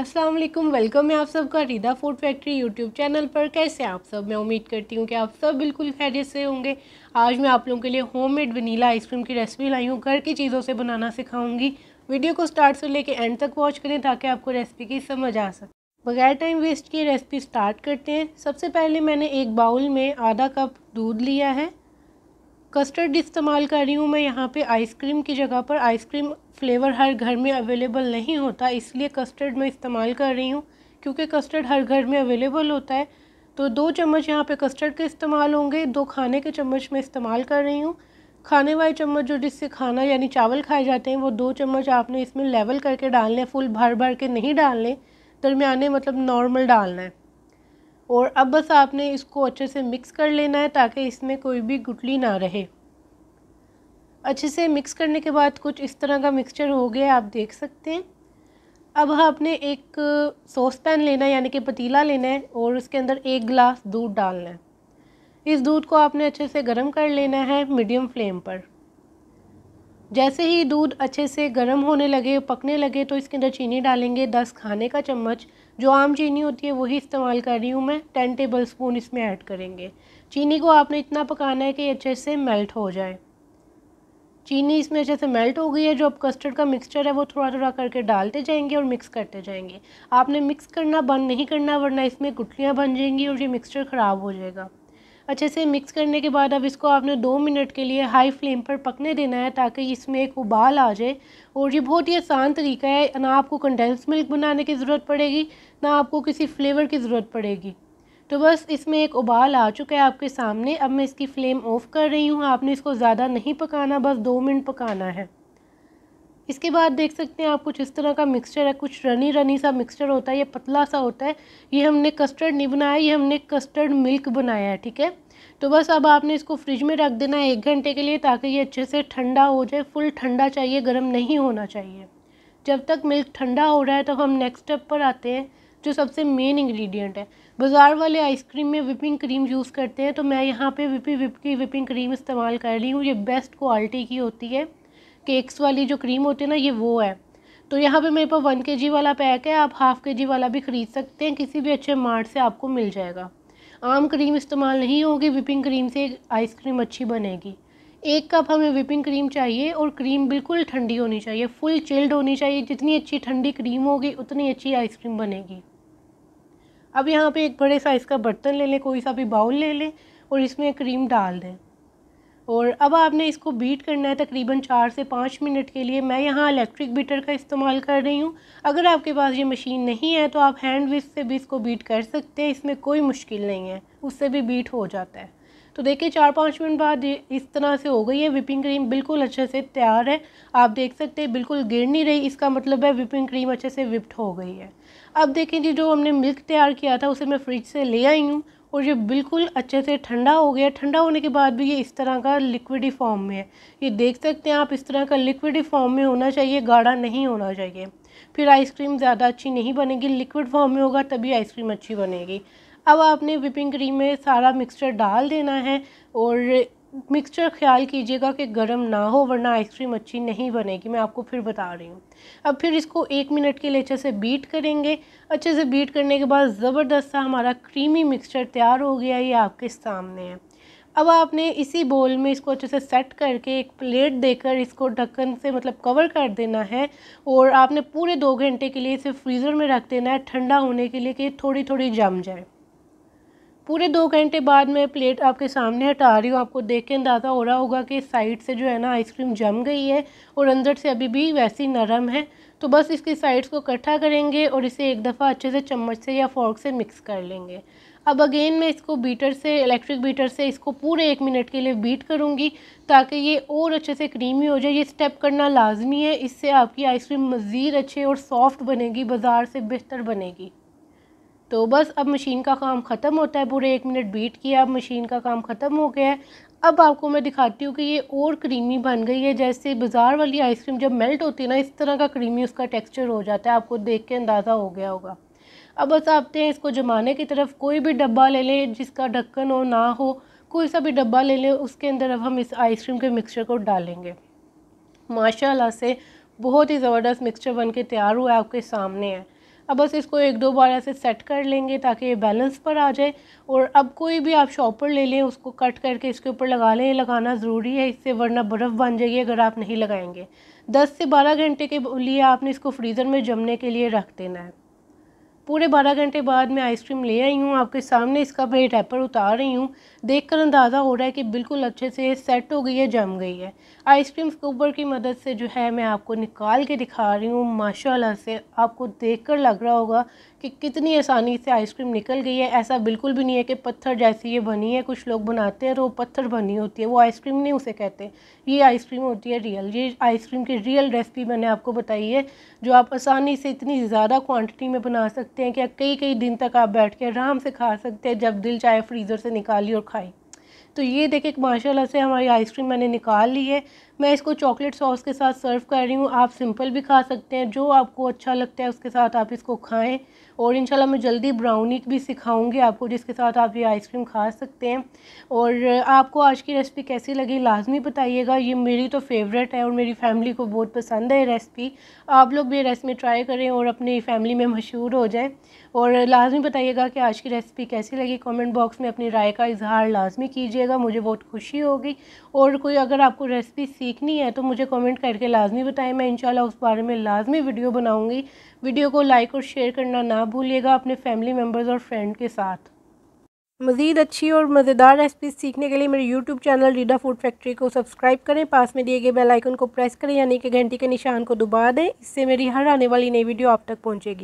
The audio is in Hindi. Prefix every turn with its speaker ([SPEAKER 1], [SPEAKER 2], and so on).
[SPEAKER 1] अस्सलाम वालेकुम वेलकम है आप सबका Rida food factory YouTube channel पर कैसे आप सब मैं उम्मीद करती हूँ कि आप सब बिल्कुल खैरियत से होंगे आज मैं आप लोगों के लिए होममेड वनीला आइसक्रीम की रेसिपी लाई हूँ घर की चीज़ों से बनाना सिखाऊंगी वीडियो को स्टार्ट से लेके एंड तक वॉच करें ताकि आपको रेसिपी की समझ आ सके बगैर टाइम वेस्ट की रेसिपी स्टार्ट करते हैं सबसे पहले मैंने एक बाउल में आधा कप दूध लिया है कस्टर्ड इस्तेमाल कर रही हूँ मैं यहाँ पे आइसक्रीम की जगह पर आइसक्रीम फ्लेवर हर घर में अवेलेबल नहीं होता इसलिए कस्टर्ड मैं इस्तेमाल कर रही हूँ क्योंकि कस्टर्ड हर घर में अवेलेबल होता है तो दो चम्मच यहाँ पे कस्टर्ड के इस्तेमाल होंगे दो खाने के चम्मच मैं इस्तेमाल कर रही हूँ खाने वाले चम्मच जो जिससे खाना यानी चावल खाए जाते हैं वो दो चम्मच आपने इसमें लेवल करके डालने फुल भर भर के नहीं डालने दरमियाने मतलब नॉर्मल डालना है और अब बस आपने इसको अच्छे से मिक्स कर लेना है ताकि इसमें कोई भी गुटली ना रहे अच्छे से मिक्स करने के बाद कुछ इस तरह का मिक्सचर हो गया आप देख सकते हैं अब आपने एक सॉस पैन लेना है यानी कि पतीला लेना है और उसके अंदर एक गिलास दूध डालना है इस दूध को आपने अच्छे से गर्म कर लेना है मीडियम फ्लेम पर जैसे ही दूध अच्छे से गर्म होने लगे पकने लगे तो इसके अंदर चीनी डालेंगे दस खाने का चम्मच जो आम चीनी होती है वही इस्तेमाल कर रही हूँ मैं टेन टेबल स्पून इसमें ऐड करेंगे चीनी को आपने इतना पकाना है कि अच्छे से मेल्ट हो जाए चीनी इसमें अच्छे से मेल्ट हो गई है जो अब कस्टर्ड का मिक्सचर है वो थोड़ा थोड़ा करके डालते जाएंगे और मिक्स करते जाएंगे आपने मिक्स करना बंद नहीं करना वरना इसमें गुटलियाँ बन जाएंगी और ये मिक्सचर ख़राब हो जाएगा अच्छे से मिक्स करने के बाद अब इसको आपने दो मिनट के लिए हाई फ्लेम पर पकने देना है ताकि इसमें एक उबाल आ जाए और ये बहुत ही आसान तरीका है ना आपको कंडेंस मिल्क बनाने की ज़रूरत पड़ेगी ना आपको किसी फ्लेवर की ज़रूरत पड़ेगी तो बस इसमें एक उबाल आ चुका है आपके सामने अब मैं इसकी फ़्लेम ऑफ़ कर रही हूँ आपने इसको ज़्यादा नहीं पकाना बस दो मिनट पकाना है इसके बाद देख सकते हैं आप कुछ इस तरह का मिक्सचर है कुछ रनी रनी सा मिक्सचर होता है ये पतला सा होता है ये हमने कस्टर्ड नहीं बनाया ये हमने कस्टर्ड मिल्क बनाया है ठीक है तो बस अब आपने इसको फ्रिज में रख देना है एक घंटे के लिए ताकि ये अच्छे से ठंडा हो जाए फुल ठंडा चाहिए गर्म नहीं होना चाहिए जब तक मिल्क ठंडा हो रहा है तो हम नेक्स्ट स्टेप पर आते हैं जो सबसे मेन इंग्रेडिएंट है बाज़ार वाले आइसक्रीम में विपिंग क्रीम यूज़ करते हैं तो मैं यहाँ पे विपी विप की विपिंग क्रीम इस्तेमाल कर रही हूँ ये बेस्ट क्वालिटी की होती है केक्स वाली जो क्रीम होती है ना ये वो है तो यहाँ पे मेरे पास वन के वाला पैक है आप हाफ़ के जी वाला भी ख़रीद सकते हैं किसी भी अच्छे मार्ट से आपको मिल जाएगा आम क्रीम इस्तेमाल नहीं होगी विपिंग क्रीम से आइसक्रीम अच्छी बनेगी एक कप हमें विपिंग क्रीम चाहिए और क्रीम बिल्कुल ठंडी होनी चाहिए फुल चिल्ड होनी चाहिए जितनी अच्छी ठंडी क्रीम होगी उतनी अच्छी आइसक्रीम बनेगी अब यहाँ पे एक बड़े साइज़ का बर्तन ले लें कोई सा भी बाउल ले लें और इसमें क्रीम डाल दें और अब आपने इसको बीट करना है तकरीबन चार से पाँच मिनट के लिए मैं यहाँ इलेक्ट्रिक बीटर का इस्तेमाल कर रही हूँ अगर आपके पास ये मशीन नहीं है तो आप हैंड विस्क से भी इसको बीट कर सकते हैं इसमें कोई मुश्किल नहीं है उससे भी बीट हो जाता है तो देखिए चार पाँच मिनट बाद इस तरह से हो गई है विपिंग क्रीम बिल्कुल अच्छे से तैयार है आप देख सकते हैं बिल्कुल गिर नहीं रही इसका मतलब है विपिंग क्रीम अच्छे से विप्ड हो गई है अब देखें जी जो हमने मिल्क तैयार किया था उसे मैं फ्रिज से ले आई हूँ और ये बिल्कुल अच्छे से ठंडा हो गया ठंडा होने के बाद भी ये इस तरह का लिक्विडी फॉर्म में है ये देख सकते हैं आप इस तरह का लिक्विडी फॉर्म में होना चाहिए गाढ़ा नहीं होना चाहिए फिर आइसक्रीम ज़्यादा अच्छी नहीं बनेगी लिक्विड फॉर्म में होगा तभी आइसक्रीम अच्छी बनेगी अब आपने विपिंग क्रीम में सारा मिक्सचर डाल देना है और मिक्सचर ख्याल कीजिएगा कि गर्म ना हो वरना आइसक्रीम अच्छी नहीं बनेगी मैं आपको फिर बता रही हूँ अब फिर इसको एक मिनट के लिए अच्छे से बीट करेंगे अच्छे से बीट करने के बाद ज़बरदस्त सा हमारा क्रीमी मिक्सचर तैयार हो गया ये आपके सामने है अब आपने इसी बोल में इसको अच्छे से सेट करके एक प्लेट देकर इसको ढक्कन से मतलब कवर कर देना है और आपने पूरे दो घंटे के लिए इसे फ्रीज़र में रख देना है ठंडा होने के लिए कि थोड़ी थोड़ी जम जाए पूरे दो घंटे बाद मैं प्लेट आपके सामने हटा रही हूँ आपको देख के अंदाज़ा हो रहा होगा कि साइड से जो है ना आइसक्रीम जम गई है और अंदर से अभी भी वैसी नरम है तो बस इसकी साइड्स को इकट्ठा करेंगे और इसे एक दफ़ा अच्छे से चम्मच से या फोर्क से मिक्स कर लेंगे अब अगेन मैं इसको बीटर से इलेक्ट्रिक बीटर से इसको पूरे एक मिनट के लिए बीट करूँगी ताकि ये और अच्छे से क्रीमी हो जाए ये स्टेप करना लाजमी है इससे आपकी आइसक्रीम मज़ीद अच्छे और सॉफ्ट बनेगी बाज़ार से बेहतर बनेगी तो बस अब मशीन का काम ख़त्म होता है पूरे एक मिनट बीट किया अब मशीन का काम ख़त्म हो गया है अब आपको मैं दिखाती हूँ कि ये और क्रीमी बन गई है जैसे बाज़ार वाली आइसक्रीम जब मेल्ट होती है ना इस तरह का क्रीमी उसका टेक्सचर हो जाता है आपको देख के अंदाज़ा हो गया होगा अब बस आपते हैं इसको जमाने की तरफ कोई भी डब्बा ले लें जिसका ढक्कन हो ना हो कोई सा भी डब्बा ले लें उसके अंदर अब हम इस आइसक्रीम के मिक्सचर को डालेंगे माशाल्लाह से बहुत ही ज़बरदस्त मिक्सचर बन के तैयार हुआ है आपके सामने है अब बस इसको एक दो बार ऐसे सेट कर लेंगे ताकि ये बैलेंस पर आ जाए और अब कोई भी आप शॉपर ले लें उसको कट करके इसके ऊपर लगा लें लगाना ज़रूरी है इससे वरना बर्फ़ बन जाएगी अगर आप नहीं लगाएंगे दस से बारह घंटे के लिए आपने इसको फ्रीज़र में जमने के लिए रख देना है पूरे बारह घंटे बाद मैं आइसक्रीम ले आई हूँ आपके सामने इसका मैं रैपर उतार रही हूँ देखकर अंदाज़ा हो रहा है कि बिल्कुल अच्छे से सेट हो गई है जम गई है आइसक्रीम स्कूबर की मदद से जो है मैं आपको निकाल के दिखा रही हूँ माशाल्लाह से आपको देखकर लग रहा होगा कि कितनी आसानी से आइसक्रीम निकल गई है ऐसा बिल्कुल भी नहीं है कि पत्थर जैसी ये बनी है कुछ लोग बनाते हैं तो वो पत्थर बनी होती है वो आइसक्रीम नहीं उसे कहते ये आइसक्रीम होती है रियल ये आइसक्रीम की रियल रेसिपी मैंने आपको बताई है जो आप आसानी से इतनी ज़्यादा क्वान्टिटी में बना सकते सकते हैं कि कई कई दिन तक आप बैठ के आराम से खा सकते हैं जब दिल चाहे फ्रीज़र से निकाली और खाई तो ये देखें माशाल्लाह से हमारी आइसक्रीम मैंने निकाल ली है मैं इसको चॉकलेट सॉस के साथ सर्व कर रही हूँ आप सिंपल भी खा सकते हैं जो आपको अच्छा लगता है उसके साथ आप इसको खाएं और इंशाल्लाह मैं जल्दी ब्राउनी भी सिखाऊंगी आपको जिसके साथ आप ये आइसक्रीम खा सकते हैं और आपको आज की रेसिपी कैसी लगी लाजमी बताइएगा ये मेरी तो फेवरेट है और मेरी फैमिली को बहुत पसंद है रेसिपी आप लोग भी रेसिपी ट्राई करें और अपनी फैमिली में मशहूर हो जाएँ और लाजमी बताइएगा कि आज की रेसिपी कैसी लगी कमेंट बॉक्स में अपनी राय का इजहार लाजमी कीजिएगा मुझे बहुत खुशी होगी और कोई अगर आपको रेसिपी सीखनी है तो मुझे कमेंट करके लाजमी बताएं मैं इंशाल्लाह उस बारे में लाजमी वीडियो बनाऊंगी वीडियो को लाइक और शेयर करना ना भूलिएगा अपने फैमिली मेम्बर्स और फ्रेंड के साथ मज़ीद अच्छी और मज़ेदार रेसिपीज सीखने के लिए मेरे YouTube channel Rida food factory को सब्सक्राइब करें पास में दिए गए बेल आइकन को प्रेस करें यानी कि घंटी के निशान को दबा दें इससे मेरी हर आने वाली नई वीडियो आप तक पहुँचेगी